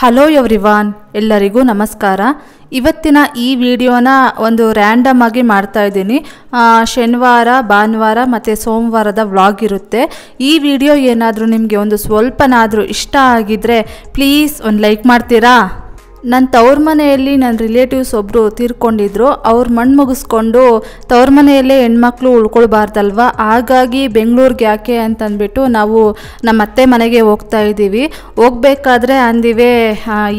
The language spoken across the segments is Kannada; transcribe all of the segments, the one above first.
ಹಲೋ ಎವ್ರಿವಾನ್ ಎಲ್ಲರಿಗೂ ನಮಸ್ಕಾರ ಇವತ್ತಿನ ಈ ವಿಡಿಯೋನ ಒಂದು ರ್ಯಾಂಡಮ್ ಆಗಿ ಮಾಡ್ತಾ ಇದ್ದೀನಿ ಶನಿವಾರ ಭಾನುವಾರ ಮತ್ತು ಸೋಮವಾರದ ವ್ಲಾಗ್ ಇರುತ್ತೆ ಈ ವಿಡಿಯೋ ಏನಾದರೂ ನಿಮಗೆ ಒಂದು ಸ್ವಲ್ಪನಾದರೂ ಇಷ್ಟ ಆಗಿದ್ದರೆ ಪ್ಲೀಸ್ ಒಂದು ಲೈಕ್ ಮಾಡ್ತೀರಾ ನನ್ನ ತವ್ರ ಮನೆಯಲ್ಲಿ ನನ್ನ ರಿಲೇಟಿವ್ಸ್ ಒಬ್ಬರು ತೀರ್ಕೊಂಡಿದ್ರು ಅವ್ರ ಮಣ್ಣು ಮುಗಿಸ್ಕೊಂಡು ತವ್ರ ಮನೆಯಲ್ಲೇ ಹೆಣ್ಮಕ್ಳು ಉಳ್ಕೊಳ್ಬಾರ್ದಲ್ವ ಹಾಗಾಗಿ ಬೆಂಗಳೂರಿಗೆ ಯಾಕೆ ಅಂತಂದ್ಬಿಟ್ಟು ನಾವು ನಮ್ಮ ಅತ್ತೆ ಮನೆಗೆ ಹೋಗ್ತಾ ಇದ್ದೀವಿ ಹೋಗ್ಬೇಕಾದ್ರೆ ಅಂದಿವೆ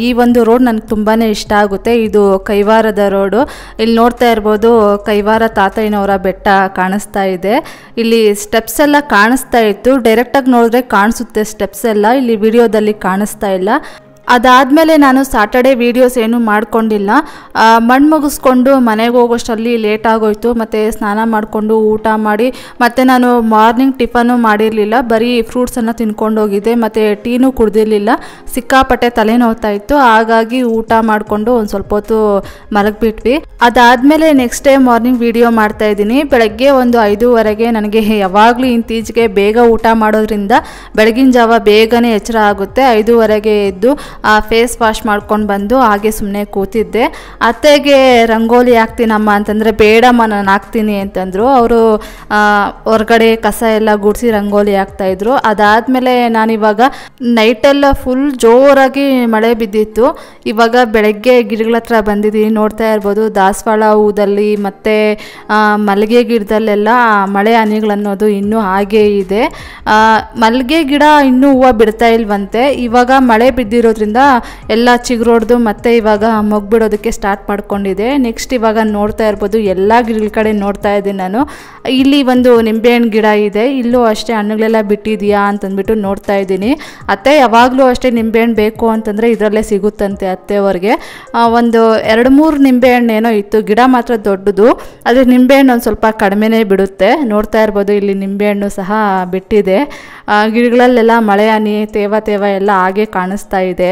ಈ ಒಂದು ರೋಡ್ ನನಗೆ ತುಂಬಾ ಇಷ್ಟ ಆಗುತ್ತೆ ಇದು ಕೈವಾರದ ರೋಡು ಇಲ್ಲಿ ನೋಡ್ತಾ ಇರ್ಬೋದು ಕೈವಾರ ತಾತಯ್ಯನವರ ಬೆಟ್ಟ ಕಾಣಿಸ್ತಾ ಇದೆ ಇಲ್ಲಿ ಸ್ಟೆಪ್ಸ್ ಎಲ್ಲ ಕಾಣಿಸ್ತಾ ಇತ್ತು ಡೈರೆಕ್ಟಾಗಿ ನೋಡಿದ್ರೆ ಕಾಣಿಸುತ್ತೆ ಸ್ಟೆಪ್ಸ್ ಎಲ್ಲ ಇಲ್ಲಿ ವಿಡಿಯೋದಲ್ಲಿ ಕಾಣಿಸ್ತಾ ಇಲ್ಲ ಅದಾದಮೇಲೆ ನಾನು ಸಾಟರ್ಡೆ ವೀಡಿಯೋಸ್ ಏನೂ ಮಾಡಿಕೊಂಡಿಲ್ಲ ಮಣ್ಣು ಮುಗಿಸ್ಕೊಂಡು ಮನೆಗೆ ಹೋಗೋಷ್ಟರಲ್ಲಿ ಲೇಟ್ ಆಗೋಯ್ತು ಮತ್ತು ಸ್ನಾನ ಮಾಡಿಕೊಂಡು ಊಟ ಮಾಡಿ ಮತ್ತು ನಾನು ಮಾರ್ನಿಂಗ್ ಟಿಫನ್ನು ಮಾಡಿರಲಿಲ್ಲ ಬರೀ ಫ್ರೂಟ್ಸನ್ನು ತಿನ್ಕೊಂಡು ಹೋಗಿದ್ದೆ ಮತ್ತು ಟೀನೂ ಕುಡ್ದಿರಲಿಲ್ಲ ಸಿಕ್ಕಾಪಟ್ಟೆ ತಲೆ ಇತ್ತು ಹಾಗಾಗಿ ಊಟ ಮಾಡಿಕೊಂಡು ಒಂದು ಸ್ವಲ್ಪ ಹೊತ್ತು ಮಲಗಿಬಿಟ್ವಿ ಅದಾದಮೇಲೆ ನೆಕ್ಸ್ಟ್ ಡೇ ಮಾರ್ನಿಂಗ್ ವೀಡಿಯೋ ಮಾಡ್ತಾ ಇದ್ದೀನಿ ಬೆಳಗ್ಗೆ ಒಂದು ಐದೂವರೆಗೆ ನನಗೆ ಯಾವಾಗಲೂ ಇತ್ತೀಚೆಗೆ ಬೇಗ ಊಟ ಮಾಡೋದ್ರಿಂದ ಬೆಳಗಿನ ಜಾವ ಬೇಗನೆ ಎಚ್ಚರ ಆಗುತ್ತೆ ಐದೂವರೆಗೆ ಎದ್ದು ಫೇಸ್ ವಾಶ್ ಮಾಡ್ಕೊಂಡು ಬಂದು ಹಾಗೆ ಸುಮ್ಮನೆ ಕೂತಿದ್ದೆ ಅತ್ತೆಗೆ ರಂಗೋಲಿ ಹಾಕ್ತೀನಮ್ಮ ಅಂತಂದರೆ ಬೇಡಮ್ಮ ನಾನು ಹಾಕ್ತೀನಿ ಅಂತಂದರು ಅವರು ಹೊರಗಡೆ ಕಸ ಎಲ್ಲ ಗುಡಿಸಿ ರಂಗೋಲಿ ಹಾಕ್ತಾಯಿದ್ರು ಅದಾದಮೇಲೆ ನಾನಿವಾಗ ನೈಟೆಲ್ಲ ಫುಲ್ ಜೋರಾಗಿ ಮಳೆ ಬಿದ್ದಿತ್ತು ಇವಾಗ ಬೆಳಗ್ಗೆ ಗಿಡಗಳ ಹತ್ರ ಬಂದಿದ್ದೀನಿ ನೋಡ್ತಾ ಇರ್ಬೋದು ದಾಸವಾಳ ಹೂದಲ್ಲಿ ಮತ್ತು ಮಲ್ಲಿಗೆ ಗಿಡದಲ್ಲೆಲ್ಲ ಮಳೆ ಹನಿಗಳನ್ನೋದು ಇನ್ನೂ ಹಾಗೇ ಇದೆ ಮಲ್ಲಿಗೆ ಗಿಡ ಇನ್ನೂ ಹೂವು ಬಿಡ್ತಾ ಇಲ್ವಂತೆ ಇವಾಗ ಮಳೆ ಬಿದ್ದಿರೋದ್ರಿಂದ ಎಲ್ಲ ಚಿಗುರೊಡ್ದು ಮತ್ತೆ ಇವಾಗ ಮೊಗ್ಬಿಡೋದಕ್ಕೆ ಸ್ಟಾರ್ಟ್ ಮಾಡ್ಕೊಂಡಿದೆ ನೆಕ್ಸ್ಟ್ ಇವಾಗ ನೋಡ್ತಾ ಇರ್ಬೋದು ಎಲ್ಲ ಗಿಡಗಳ ಕಡೆ ನೋಡ್ತಾ ಇದ್ದೀನಿ ನಾನು ಇಲ್ಲಿ ಒಂದು ನಿಂಬೆಹಣ್ಣು ಗಿಡ ಇದೆ ಇಲ್ಲೂ ಅಷ್ಟೇ ಹಣ್ಣುಗಳೆಲ್ಲ ಬಿಟ್ಟಿದೆಯಾ ಅಂತಂದ್ಬಿಟ್ಟು ನೋಡ್ತಾ ಇದ್ದೀನಿ ಅತ್ತೆ ಯಾವಾಗಲೂ ಅಷ್ಟೇ ನಿಂಬೆಹಣ್ಣು ಬೇಕು ಅಂತಂದರೆ ಇದರಲ್ಲೇ ಸಿಗುತ್ತಂತೆ ಅತ್ತೆಯವ್ರಿಗೆ ಒಂದು ಎರಡು ಮೂರು ನಿಂಬೆಹಣ್ಣು ಏನೋ ಇತ್ತು ಗಿಡ ಮಾತ್ರ ದೊಡ್ಡದು ಆದರೆ ನಿಂಬೆಹಣ್ಣು ಒಂದು ಸ್ವಲ್ಪ ಕಡಿಮೆನೇ ಬಿಡುತ್ತೆ ನೋಡ್ತಾ ಇರ್ಬೋದು ಇಲ್ಲಿ ನಿಂಬೆಹಣ್ಣು ಸಹ ಬಿಟ್ಟಿದೆ ಗಿಡಗಳಲ್ಲೆಲ್ಲ ಮಳೆ ಹನಿ ತೇವ ತೇವ ಎಲ್ಲ ಹಾಗೆ ಕಾಣಿಸ್ತಾ ಇದೆ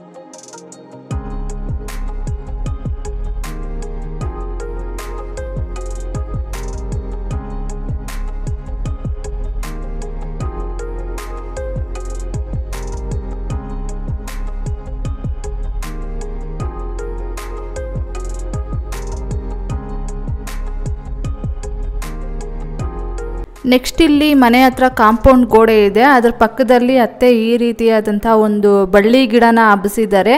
ನೆಕ್ಸ್ಟ್ ಇಲ್ಲಿ ಮನೆ ಹತ್ರ ಕಾಂಪೌಂಡ್ ಗೋಡೆ ಇದೆ ಅದರ ಪಕ್ಕದಲ್ಲಿ ಅತ್ತೆ ಈ ರೀತಿಯಾದಂಥ ಒಂದು ಬಳ್ಳಿ ಗಿಡನ ಹಬ್ಬಿಸಿದ್ದಾರೆ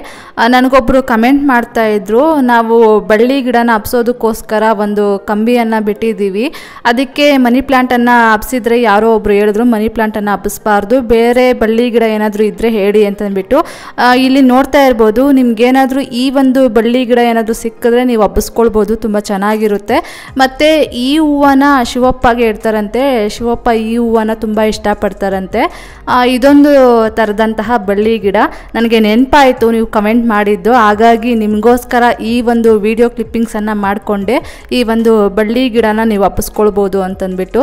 ನನಗೊಬ್ಬರು ಕಮೆಂಟ್ ಮಾಡ್ತಾ ಇದ್ರು ನಾವು ಬಳ್ಳಿ ಗಿಡನ ಹಬ್ಸೋದಕ್ಕೋಸ್ಕರ ಒಂದು ಕಂಬಿಯನ್ನು ಬಿಟ್ಟಿದ್ದೀವಿ ಅದಕ್ಕೆ ಮನಿ ಪ್ಲ್ಯಾಂಟನ್ನು ಹಬ್ಸಿದ್ರೆ ಯಾರೋ ಒಬ್ರು ಹೇಳಿದ್ರು ಮನಿ ಪ್ಲ್ಯಾಂಟನ್ನು ಹಬ್ಬಿಸಬಾರ್ದು ಬೇರೆ ಬಳ್ಳಿ ಗಿಡ ಏನಾದರೂ ಇದ್ದರೆ ಹೇಳಿ ಅಂತಂದ್ಬಿಟ್ಟು ಇಲ್ಲಿ ನೋಡ್ತಾ ಇರ್ಬೋದು ನಿಮ್ಗೇನಾದರೂ ಈ ಒಂದು ಬಳ್ಳಿ ಗಿಡ ಏನಾದರೂ ಸಿಕ್ಕಿದ್ರೆ ನೀವು ಹಬ್ಬಿಸ್ಕೊಳ್ಬೋದು ತುಂಬ ಚೆನ್ನಾಗಿರುತ್ತೆ ಮತ್ತು ಈ ಹೂವನ ಶಿವಪ್ಪಗೆ ಇಡ್ತಾರಂತೆ ಶಿವಪ್ಪ ಈ ಹೂವನ್ನ ತುಂಬ ಇಷ್ಟಪಡ್ತಾರಂತೆ ಇದೊಂದು ಥರದಂತಹ ಬಳ್ಳಿ ಗಿಡ ನನಗೆ ನೆನಪಾಯಿತು ನೀವು ಕಮೆಂಟ್ ಮಾಡಿದ್ದು ಹಾಗಾಗಿ ನಿಮಗೋಸ್ಕರ ಈ ಒಂದು ವಿಡಿಯೋ ಕ್ಲಿಪ್ಪಿಂಗ್ಸನ್ನು ಮಾಡಿಕೊಂಡೆ ಈ ಒಂದು ಬಳ್ಳಿ ಗಿಡನ ನೀವು ಒಪ್ಪಿಸ್ಕೊಳ್ಬೋದು ಅಂತಂದ್ಬಿಟ್ಟು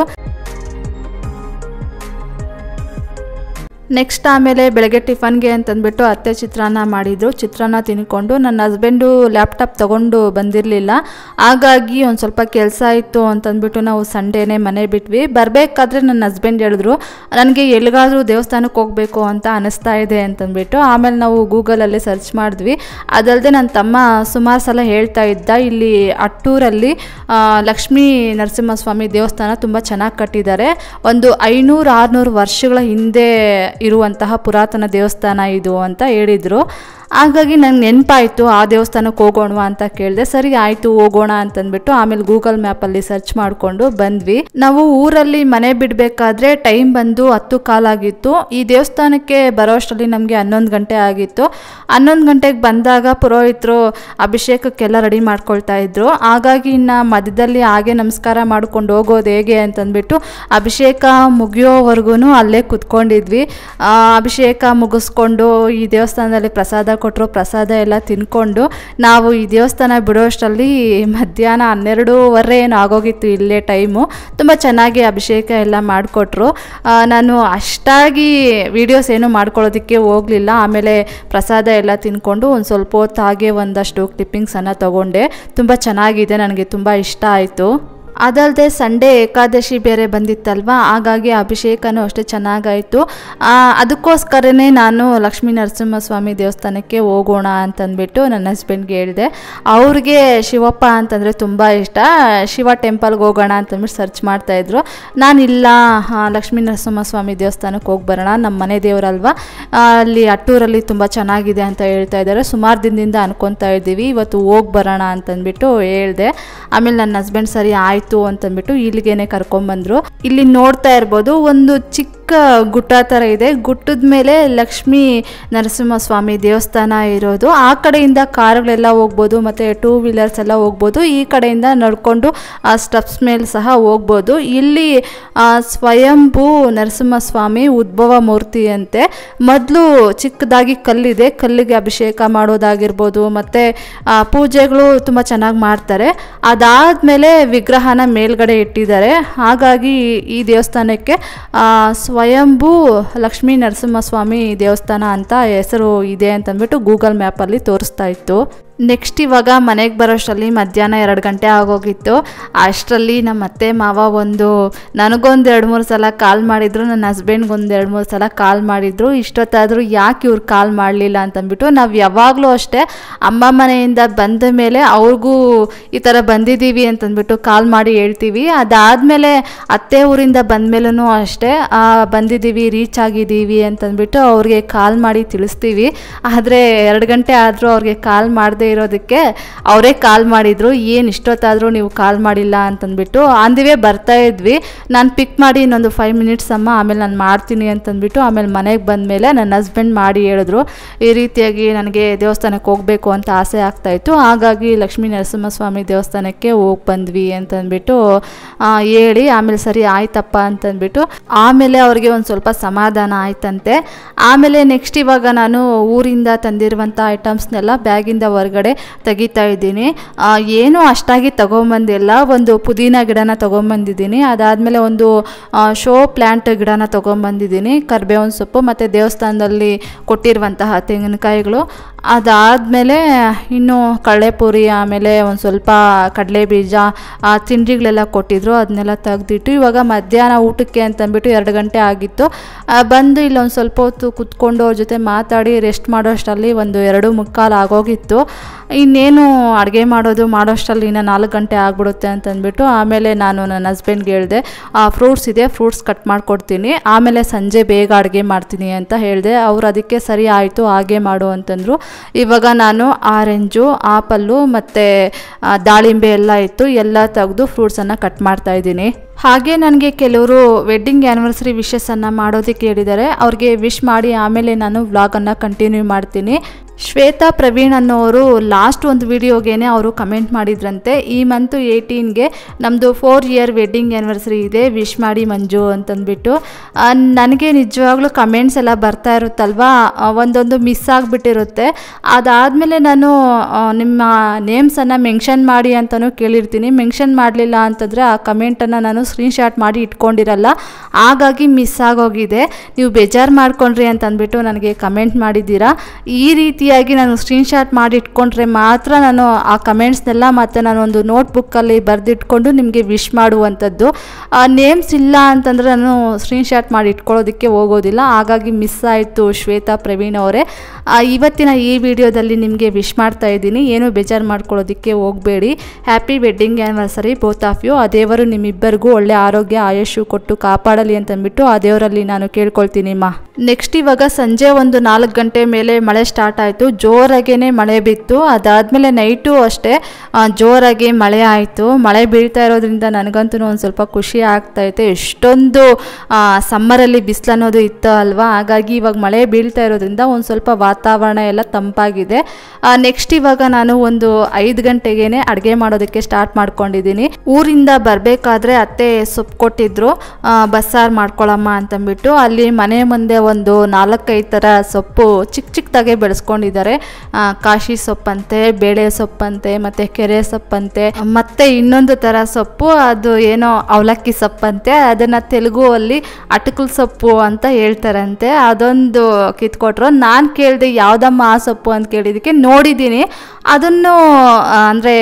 ನೆಕ್ಸ್ಟ್ ಆಮೇಲೆ ಬೆಳಗ್ಗೆ ಟಿಫನ್ಗೆ ಅಂತಂದ್ಬಿಟ್ಟು ಅತ್ತೆ ಚಿತ್ರಾನ್ನ ಮಾಡಿದರು ಚಿತ್ರಾನ್ನ ತಿನ್ಕೊಂಡು ನನ್ನ ಹಸ್ಬೆಂಡು ಲ್ಯಾಪ್ಟಾಪ್ ತೊಗೊಂಡು ಬಂದಿರಲಿಲ್ಲ ಹಾಗಾಗಿ ಒಂದು ಸ್ವಲ್ಪ ಕೆಲಸ ಇತ್ತು ಅಂತಂದ್ಬಿಟ್ಟು ನಾವು ಸಂಡೇನೆ ಮನೆ ಬಿಟ್ವಿ ಬರಬೇಕಾದ್ರೆ ನನ್ನ ಹಸ್ಬೆಂಡ್ ಹೇಳಿದ್ರು ನನಗೆ ಎಲ್ಲಿಗಾದರೂ ದೇವಸ್ಥಾನಕ್ಕೆ ಹೋಗಬೇಕು ಅಂತ ಅನಿಸ್ತಾ ಇದೆ ಅಂತಂದ್ಬಿಟ್ಟು ಆಮೇಲೆ ನಾವು ಗೂಗಲಲ್ಲಿ ಸರ್ಚ್ ಮಾಡಿದ್ವಿ ಅದಲ್ಲದೆ ನನ್ನ ತಮ್ಮ ಸುಮಾರು ಸಲ ಹೇಳ್ತಾ ಇದ್ದ ಇಲ್ಲಿ ಅಟ್ಟೂರಲ್ಲಿ ಲಕ್ಷ್ಮೀ ನರಸಿಂಹಸ್ವಾಮಿ ದೇವಸ್ಥಾನ ತುಂಬ ಚೆನ್ನಾಗಿ ಕಟ್ಟಿದ್ದಾರೆ ಒಂದು ಐನೂರು ಆರುನೂರು ವರ್ಷಗಳ ಹಿಂದೆ ಇರುವಂತಹ ಪುರಾತನ ದೇವಸ್ಥಾನ ಇದು ಅಂತ ಹೇಳಿದರು ಹಾಗಾಗಿ ನಂಗೆ ನೆನಪಾಯಿತು ಆ ದೇವಸ್ಥಾನಕ್ಕೆ ಹೋಗೋಣ ಅಂತ ಕೇಳಿದೆ ಸರಿ ಆಯಿತು ಹೋಗೋಣ ಅಂತಂದ್ಬಿಟ್ಟು ಆಮೇಲೆ ಗೂಗಲ್ ಮ್ಯಾಪಲ್ಲಿ ಸರ್ಚ್ ಮಾಡಿಕೊಂಡು ಬಂದ್ವಿ ನಾವು ಊರಲ್ಲಿ ಮನೆ ಬಿಡಬೇಕಾದ್ರೆ ಟೈಮ್ ಬಂದು ಹತ್ತು ಕಾಲಾಗಿತ್ತು ಈ ದೇವಸ್ಥಾನಕ್ಕೆ ಬರೋಷ್ಟರಲ್ಲಿ ನಮಗೆ ಹನ್ನೊಂದು ಗಂಟೆ ಆಗಿತ್ತು ಹನ್ನೊಂದು ಗಂಟೆಗೆ ಬಂದಾಗ ಪುರೋಹಿತರು ಅಭಿಷೇಕಕ್ಕೆಲ್ಲ ರೆಡಿ ಮಾಡ್ಕೊಳ್ತಾ ಇದ್ರು ಹಾಗಾಗಿ ಇನ್ನು ಮಧ್ಯದಲ್ಲಿ ಹಾಗೆ ನಮಸ್ಕಾರ ಮಾಡ್ಕೊಂಡು ಹೋಗೋದು ಹೇಗೆ ಅಂತಂದ್ಬಿಟ್ಟು ಅಭಿಷೇಕ ಮುಗಿಯೋವರೆಗೂ ಅಲ್ಲೇ ಕುತ್ಕೊಂಡಿದ್ವಿ ಅಭಿಷೇಕ ಮುಗಿಸ್ಕೊಂಡು ಈ ದೇವಸ್ಥಾನದಲ್ಲಿ ಪ್ರಸಾದ ಕೊಟ್ಟರು ಪ್ರಸಾದ ಎಲ್ಲ ತಿನ್ಕೊಂಡು ನಾವು ಈ ದೇವಸ್ಥಾನ ಬಿಡೋಷ್ಟರಲ್ಲಿ ಮಧ್ಯಾಹ್ನ ಹನ್ನೆರಡೂವರೆ ಏನು ಆಗೋಗಿತ್ತು ಇಲ್ಲೇ ಟೈಮು ತುಂಬ ಚೆನ್ನಾಗಿ ಅಭಿಷೇಕ ಎಲ್ಲ ಮಾಡಿಕೊಟ್ರು ನಾನು ಅಷ್ಟಾಗಿ ವೀಡಿಯೋಸ್ ಏನು ಮಾಡ್ಕೊಳ್ಳೋದಕ್ಕೆ ಹೋಗಲಿಲ್ಲ ಆಮೇಲೆ ಪ್ರಸಾದ ಎಲ್ಲ ತಿನ್ಕೊಂಡು ಒಂದು ಸ್ವಲ್ಪ ಹೊತ್ತು ಒಂದಷ್ಟು ಕ್ಲಿಪ್ಪಿಂಗ್ಸನ್ನು ತೊಗೊಂಡೆ ತುಂಬ ಚೆನ್ನಾಗಿದೆ ನನಗೆ ತುಂಬ ಇಷ್ಟ ಆಯಿತು ಅದಲ್ಲದೆ ಸಂಡೇ ಏಕಾದಶಿ ಬೇರೆ ಬಂದಿತ್ತಲ್ವ ಹಾಗಾಗಿ ಅಭಿಷೇಕನೂ ಅಷ್ಟೇ ಚೆನ್ನಾಗಾಯಿತು ಅದಕ್ಕೋಸ್ಕರನೇ ನಾನು ಲಕ್ಷ್ಮೀ ನರಸಿಂಹಸ್ವಾಮಿ ದೇವಸ್ಥಾನಕ್ಕೆ ಹೋಗೋಣ ಅಂತಂದ್ಬಿಟ್ಟು ನನ್ನ ಹಸ್ಬೆಂಡ್ಗೆ ಹೇಳಿದೆ ಅವ್ರಿಗೆ ಶಿವಪ್ಪ ಅಂತಂದರೆ ತುಂಬ ಇಷ್ಟ ಶಿವ ಟೆಂಪಲ್ಗೆ ಹೋಗೋಣ ಅಂತಂದ್ಬಿಟ್ಟು ಸರ್ಚ್ ಮಾಡ್ತಾಯಿದ್ರು ನಾನಿಲ್ಲ ಲಕ್ಷ್ಮೀ ನರಸಿಂಹಸ್ವಾಮಿ ದೇವಸ್ಥಾನಕ್ಕೆ ಹೋಗಿ ಬರೋಣ ನಮ್ಮ ಮನೆ ದೇವರಲ್ವ ಅಲ್ಲಿ ಅಟ್ಟೂರಲ್ಲಿ ತುಂಬ ಚೆನ್ನಾಗಿದೆ ಅಂತ ಹೇಳ್ತಾ ಇದ್ದಾರೆ ಸುಮಾರು ದಿನದಿಂದ ಅನ್ಕೊತಾ ಇದ್ದೀವಿ ಇವತ್ತು ಹೋಗಿ ಬರೋಣ ಅಂತಂದ್ಬಿಟ್ಟು ಹೇಳಿದೆ ಆಮೇಲೆ ನನ್ನ ಹಸ್ಬೆಂಡ್ ಸರಿ ಆಯಿತು ಅಂತಂದ್ಬಿಟ್ಟು ಅಂತಂದ್ಬಿಟ್ಟು ಇಲ್ಲಿಗೇನೆ ಬಂದ್ರು ಇಲ್ಲಿ ನೋಡ್ತಾ ಇರ್ಬೋದು ಒಂದು ಚಿಕ್ಕ ಚಿಕ್ಕ ಗುಟ್ಟ ಥರ ಇದೆ ಗುಟ್ಟದ ಮೇಲೆ ಲಕ್ಷ್ಮೀ ಸ್ವಾಮಿ ದೇವಸ್ಥಾನ ಇರೋದು ಆ ಕಡೆಯಿಂದ ಕಾರ್ಗಳೆಲ್ಲ ಹೋಗ್ಬೋದು ಮತ್ತು ಟೂ ವೀಲರ್ಸ್ ಎಲ್ಲ ಹೋಗ್ಬೋದು ಈ ಕಡೆಯಿಂದ ನಡ್ಕೊಂಡು ಆ ಸ್ಟೆಪ್ಸ್ ಮೇಲೆ ಸಹ ಹೋಗ್ಬೋದು ಇಲ್ಲಿ ಸ್ವಯಂಭೂ ಸ್ವಾಮಿ ಉದ್ಭವ ಮೂರ್ತಿ ಅಂತೆ ಮೊದಲು ಚಿಕ್ಕದಾಗಿ ಕಲ್ಲಿದೆ ಕಲ್ಲಿಗೆ ಅಭಿಷೇಕ ಮಾಡೋದಾಗಿರ್ಬೋದು ಮತ್ತೆ ಪೂಜೆಗಳು ತುಂಬ ಚೆನ್ನಾಗಿ ಮಾಡ್ತಾರೆ ಅದಾದಮೇಲೆ ವಿಗ್ರಹನ ಮೇಲ್ಗಡೆ ಇಟ್ಟಿದ್ದಾರೆ ಹಾಗಾಗಿ ಈ ದೇವಸ್ಥಾನಕ್ಕೆ ಸ್ವ ಸ್ವಯಂಭೂ ಲಕ್ಷ್ಮೀ ನರಸಿಂಹಸ್ವಾಮಿ ದೇವಸ್ಥಾನ ಅಂತ ಹೆಸರು ಇದೆ ಅಂತಂದ್ಬಿಟ್ಟು ಗೂಗಲ್ ಮ್ಯಾಪಲ್ಲಿ ತೋರಿಸ್ತಾ ಇತ್ತು ನೆಕ್ಸ್ಟ್ ಇವಾಗ ಮನೆಗೆ ಬರೋಷ್ಟರಲ್ಲಿ ಮಧ್ಯಾಹ್ನ ಎರಡು ಗಂಟೆ ಆಗೋಗಿತ್ತು ಅಷ್ಟರಲ್ಲಿ ನಮ್ಮ ಅತ್ತೆ ಮಾವ ಒಂದು ನನಗೊಂದು ಎರಡು ಮೂರು ಸಲ ಕಾಲ್ ಮಾಡಿದ್ರು ನನ್ನ ಹಸ್ಬೆಂಡ್ಗೊಂದು ಎರಡು ಮೂರು ಸಲ ಕಾಲ್ ಮಾಡಿದರು ಇಷ್ಟೊತ್ತಾದರೂ ಯಾಕೆ ಇವ್ರು ಕಾಲ್ ಮಾಡಲಿಲ್ಲ ಅಂತಂದ್ಬಿಟ್ಟು ನಾವು ಯಾವಾಗಲೂ ಅಷ್ಟೇ ಅಮ್ಮ ಮನೆಯಿಂದ ಬಂದ ಮೇಲೆ ಅವ್ರಿಗೂ ಈ ಥರ ಬಂದಿದ್ದೀವಿ ಅಂತಂದ್ಬಿಟ್ಟು ಕಾಲ್ ಮಾಡಿ ಹೇಳ್ತೀವಿ ಅದಾದಮೇಲೆ ಅತ್ತೆ ಊರಿಂದ ಬಂದ ಮೇಲೂ ಅಷ್ಟೇ ಬಂದಿದ್ದೀವಿ ರೀಚ್ ಆಗಿದ್ದೀವಿ ಅಂತಂದ್ಬಿಟ್ಟು ಅವ್ರಿಗೆ ಕಾಲ್ ಮಾಡಿ ತಿಳಿಸ್ತೀವಿ ಆದರೆ ಎರಡು ಗಂಟೆ ಆದರೂ ಅವ್ರಿಗೆ ಕಾಲ್ ಮಾಡದೆ ಇರೋದಕ್ಕೆ ಅವರೇ ಕಾಲ್ ಮಾಡಿದ್ರು ಏನು ಇಷ್ಟೊತ್ತಾದರೂ ನೀವು ಕಾಲ್ ಮಾಡಿಲ್ಲ ಅಂತಂದ್ಬಿಟ್ಟು ಅಂದಿವೇ ಬರ್ತಾ ಇದ್ವಿ ನಾನು ಪಿಕ್ ಮಾಡಿ ಇನ್ನೊಂದು ಫೈವ್ ಮಿನಿಟ್ಸ್ ಅಮ್ಮ ಆಮೇಲೆ ನಾನು ಮಾಡ್ತೀನಿ ಅಂತಂದ್ಬಿಟ್ಟು ಆಮೇಲೆ ಮನೆಗೆ ಬಂದ ಮೇಲೆ ನನ್ನ ಹಸ್ಬೆಂಡ್ ಮಾಡಿ ಹೇಳಿದ್ರು ಈ ರೀತಿಯಾಗಿ ನನಗೆ ದೇವಸ್ಥಾನಕ್ಕೆ ಹೋಗಬೇಕು ಅಂತ ಆಸೆ ಆಗ್ತಾಯಿತ್ತು ಹಾಗಾಗಿ ಲಕ್ಷ್ಮೀ ನರಸಿಂಹಸ್ವಾಮಿ ದೇವಸ್ಥಾನಕ್ಕೆ ಹೋಗಿ ಬಂದ್ವಿ ಅಂತಂದ್ಬಿಟ್ಟು ಹೇಳಿ ಆಮೇಲೆ ಸರಿ ಆಯ್ತಪ್ಪ ಅಂತಂದ್ಬಿಟ್ಟು ಆಮೇಲೆ ಅವ್ರಿಗೆ ಒಂದು ಸ್ವಲ್ಪ ಸಮಾಧಾನ ಆಯ್ತಂತೆ ಆಮೇಲೆ ನೆಕ್ಸ್ಟ್ ಇವಾಗ ನಾನು ಊರಿಂದ ತಂದಿರುವಂಥ ಐಟಮ್ಸ್ನೆಲ್ಲ ಬ್ಯಾಗಿಂದ ಹೊರಗಡೆ ಹೊರಗಡೆ ತೆಗಿತಾ ಇದ್ದೀನಿ ಏನು ಅಷ್ಟಾಗಿ ತೊಗೊಂಬಂದಿಲ್ಲ ಒಂದು ಪುದೀನ ಗಿಡನ ತೊಗೊಂಬಂದಿದ್ದೀನಿ ಅದಾದಮೇಲೆ ಒಂದು ಶೋ ಪ್ಲ್ಯಾಂಟ್ ಗಿಡನ ತೊಗೊಂಬಂದಿದ್ದೀನಿ ಕರ್ಬೇವಿನ ಸೊಪ್ಪು ಮತ್ತು ದೇವಸ್ಥಾನದಲ್ಲಿ ಕೊಟ್ಟಿರುವಂತಹ ತೆಂಗಿನಕಾಯಿಗಳು ಅದಾದಮೇಲೆ ಇನ್ನು ಕಡಲೆಪುರಿ ಆಮೇಲೆ ಒಂದು ಸ್ವಲ್ಪ ಕಡಲೆ ಬೀಜ ಆ ತಿಂಡಿಗಳೆಲ್ಲ ಕೊಟ್ಟಿದ್ರು ಅದನ್ನೆಲ್ಲ ತೆಗೆದಿಟ್ಟು ಇವಾಗ ಮಧ್ಯಾಹ್ನ ಊಟಕ್ಕೆ ಅಂತಂದ್ಬಿಟ್ಟು ಎರಡು ಗಂಟೆ ಆಗಿತ್ತು ಬಂದು ಇಲ್ಲೊಂದು ಸ್ವಲ್ಪ ಹೊತ್ತು ಕುತ್ಕೊಂಡು ಅವ್ರ ಜೊತೆ ಮಾತಾಡಿ ರೆಸ್ಟ್ ಮಾಡೋಷ್ಟರಲ್ಲಿ ಒಂದು ಎರಡು ಮುಕ್ಕಾಲು ಆಗೋಗಿತ್ತು ಇನ್ನೇನು ಅಡುಗೆ ಮಾಡೋದು ಮಾಡೋಷ್ಟರಲ್ಲಿ ಇನ್ನು ನಾಲ್ಕು ಗಂಟೆ ಆಗಿಬಿಡುತ್ತೆ ಅಂತಂದ್ಬಿಟ್ಟು ಆಮೇಲೆ ನಾನು ನನ್ನ ಹಸ್ಬೆಂಡ್ಗೆ ಹೇಳಿದೆ ಆ ಫ್ರೂಟ್ಸ್ ಇದೆ ಫ್ರೂಟ್ಸ್ ಕಟ್ ಮಾಡಿಕೊಡ್ತೀನಿ ಆಮೇಲೆ ಸಂಜೆ ಬೇಗ ಅಡುಗೆ ಮಾಡ್ತೀನಿ ಅಂತ ಹೇಳಿದೆ ಅವರು ಅದಕ್ಕೆ ಸರಿ ಆಯಿತು ಹಾಗೆ ಮಾಡು ಅಂತಂದರು ಇವಾಗ ನಾನು ಆರೆಂಜು ಆಪಲ್ಲು ಮತ್ತು ದಾಳಿಂಬೆ ಎಲ್ಲ ಇತ್ತು ಎಲ್ಲ ತೆಗೆದು ಫ್ರೂಟ್ಸನ್ನು ಕಟ್ ಮಾಡ್ತಾ ಇದ್ದೀನಿ ಹಾಗೆ ನನಗೆ ಕೆಲವರು ವೆಡ್ಡಿಂಗ್ ಆ್ಯನಿವರ್ಸರಿ ವಿಶಸ್ಸನ್ನು ಮಾಡೋದಕ್ಕೆ ಹೇಳಿದ್ದಾರೆ ಅವ್ರಿಗೆ ವಿಶ್ ಮಾಡಿ ಆಮೇಲೆ ನಾನು ವ್ಲಾಗನ್ನು ಕಂಟಿನ್ಯೂ ಮಾಡ್ತೀನಿ ಶ್ವೇತಾ ಪ್ರವೀಣ್ ಅನ್ನೋರು ಲಾಸ್ಟ್ ಒಂದು ವಿಡಿಯೋಗೇನೆ ಅವರು ಕಮೆಂಟ್ ಮಾಡಿದ್ರಂತೆ ಈ ಮಂತು ಏಯ್ಟೀನ್ಗೆ ನಮ್ಮದು ಫೋರ್ ಇಯರ್ ವೆಡ್ಡಿಂಗ್ ಆ್ಯನಿವರ್ಸರಿ ಇದೆ ವಿಶ್ ಮಾಡಿ ಮಂಜು ಅಂತಂದ್ಬಿಟ್ಟು ನನಗೆ ನಿಜವಾಗ್ಲೂ ಕಮೆಂಟ್ಸ್ ಎಲ್ಲ ಬರ್ತಾ ಇರುತ್ತಲ್ವಾ ಒಂದೊಂದು ಮಿಸ್ ಆಗಿಬಿಟ್ಟಿರುತ್ತೆ ಅದಾದಮೇಲೆ ನಾನು ನಿಮ್ಮ ನೇಮ್ಸನ್ನು ಮೆನ್ಷನ್ ಮಾಡಿ ಅಂತಲೂ ಕೇಳಿರ್ತೀನಿ ಮೆನ್ಷನ್ ಮಾಡಲಿಲ್ಲ ಅಂತಂದರೆ ಆ ಕಮೆಂಟನ್ನು ನಾನು ಸ್ಕ್ರೀನ್ಶಾಟ್ ಮಾಡಿ ಇಟ್ಕೊಂಡಿರಲ್ಲ ಹಾಗಾಗಿ ಮಿಸ್ ಆಗೋಗಿದೆ ನೀವು ಬೇಜಾರು ಮಾಡ್ಕೊಂಡ್ರಿ ಅಂತಂದ್ಬಿಟ್ಟು ನನಗೆ ಕಮೆಂಟ್ ಮಾಡಿದ್ದೀರಾ ಈ ರೀತಿ ರೀತಿಯಾಗಿ ನಾನು ಸ್ಕ್ರೀನ್ಶಾಟ್ ಮಾಡಿ ಇಟ್ಕೊಂಡ್ರೆ ಮಾತ್ರ ನಾನು ಆ ಕಮೆಂಟ್ಸ್ನೆಲ್ಲ ಮತ್ತು ನಾನೊಂದು ನೋಟ್ಬುಕ್ಕಲ್ಲಿ ಬರೆದಿಟ್ಕೊಂಡು ನಿಮಗೆ ವಿಶ್ ಮಾಡುವಂಥದ್ದು ನೇಮ್ಸ್ ಇಲ್ಲ ಅಂತಂದರೆ ನಾನು ಸ್ಕ್ರೀನ್ಶಾಟ್ ಮಾಡಿ ಇಟ್ಕೊಳ್ಳೋದಕ್ಕೆ ಹೋಗೋದಿಲ್ಲ ಹಾಗಾಗಿ ಮಿಸ್ ಆಯಿತು ಶ್ವೇತಾ ಪ್ರವೀಣ್ ಅವರೇ ಇವತ್ತಿನ ಈ ವಿಡಿಯೋದಲ್ಲಿ ನಿಮಗೆ ವಿಶ್ ಮಾಡ್ತಾ ಇದ್ದೀನಿ ಏನು ಬೇಜಾರು ಮಾಡ್ಕೊಳ್ಳೋದಕ್ಕೆ ಹೋಗಬೇಡಿ happy wedding anniversary both of you ಆ ದೇವರು ನಿಮ್ಮಿಬ್ಬರಿಗೂ ಒಳ್ಳೆ ಆರೋಗ್ಯ ಆಯುಷು ಕೊಟ್ಟು ಕಾಪಾಡಲಿ ಅಂತಂದ್ಬಿಟ್ಟು ಆ ದೇವರಲ್ಲಿ ನಾನು ಕೇಳ್ಕೊಳ್ತೀನಿ ಮಾ ನೆಕ್ಸ್ಟ್ ಇವಾಗ ಸಂಜೆ ಒಂದು ನಾಲ್ಕು ಗಂಟೆ ಮೇಲೆ ಮಳೆ ಸ್ಟಾರ್ಟ್ ಆಯಿತು ಇತ್ತು ಜೋರಾಗೇ ಮಳೆ ಬಿತ್ತು ಅದಾದಮೇಲೆ ನೈಟು ಅಷ್ಟೇ ಜೋರಾಗಿ ಮಳೆ ಆಯಿತು ಮಳೆ ಬೀಳ್ತಾ ಇರೋದ್ರಿಂದ ನನಗಂತೂ ಒಂದು ಸ್ವಲ್ಪ ಖುಷಿ ಆಗ್ತಾಯಿತ್ತು ಎಷ್ಟೊಂದು ಸಮ್ಮರಲ್ಲಿ ಬಿಸಿಲು ಅನ್ನೋದು ಇತ್ತು ಅಲ್ವಾ ಹಾಗಾಗಿ ಇವಾಗ ಮಳೆ ಬೀಳ್ತಾ ಇರೋದ್ರಿಂದ ಒಂದು ಸ್ವಲ್ಪ ವಾತಾವರಣ ಎಲ್ಲ ತಂಪಾಗಿದೆ ನೆಕ್ಸ್ಟ್ ಇವಾಗ ನಾನು ಒಂದು ಐದು ಗಂಟೆಗೇನೆ ಅಡುಗೆ ಮಾಡೋದಕ್ಕೆ ಸ್ಟಾರ್ಟ್ ಮಾಡ್ಕೊಂಡಿದ್ದೀನಿ ಊರಿಂದ ಬರಬೇಕಾದ್ರೆ ಅತ್ತೆ ಸೊಪ್ಪು ಕೊಟ್ಟಿದ್ರು ಬಸ್ಸಾರು ಮಾಡ್ಕೊಳ್ಳಮ್ಮ ಅಂತಂದ್ಬಿಟ್ಟು ಅಲ್ಲಿ ಮನೆ ಮುಂದೆ ಒಂದು ನಾಲ್ಕೈದು ಥರ ಸೊಪ್ಪು ಚಿಕ್ಕ ಚಿಕ್ಕದಾಗೆ ಬೆಳೆಸ್ಕೊಂಡಿದ್ದೆ ಮಾಡಿದ್ದಾರೆ ಕಾಶಿ ಸೊಪ್ಪಂತೆ ಬೇಳೆ ಸೊಪ್ಪಂತೆ ಮತ್ತೆ ಕೆರೆ ಸೊಪ್ಪಂತೆ ಮತ್ತೆ ಇನ್ನೊಂದು ತರ ಸೊಪ್ಪು ಅದು ಏನೋ ಅವಲಕ್ಕಿ ಸೊಪ್ಪಂತೆ ತೆಲುಗು ಅಲ್ಲಿ ಅಟಕಲ್ ಸೊಪ್ಪು ಅಂತ ಹೇಳ್ತಾರಂತೆ ಅದೊಂದು ಕಿತ್ಕೊಟ್ರು ನಾನು ಕೇಳಿದೆ ಯಾವ್ದಮ್ಮ ಆ ಸೊಪ್ಪು ಅಂತ ಕೇಳಿದಕ್ಕೆ ನೋಡಿದೀನಿ ಅದನ್ನು ಅಂದ್ರೆ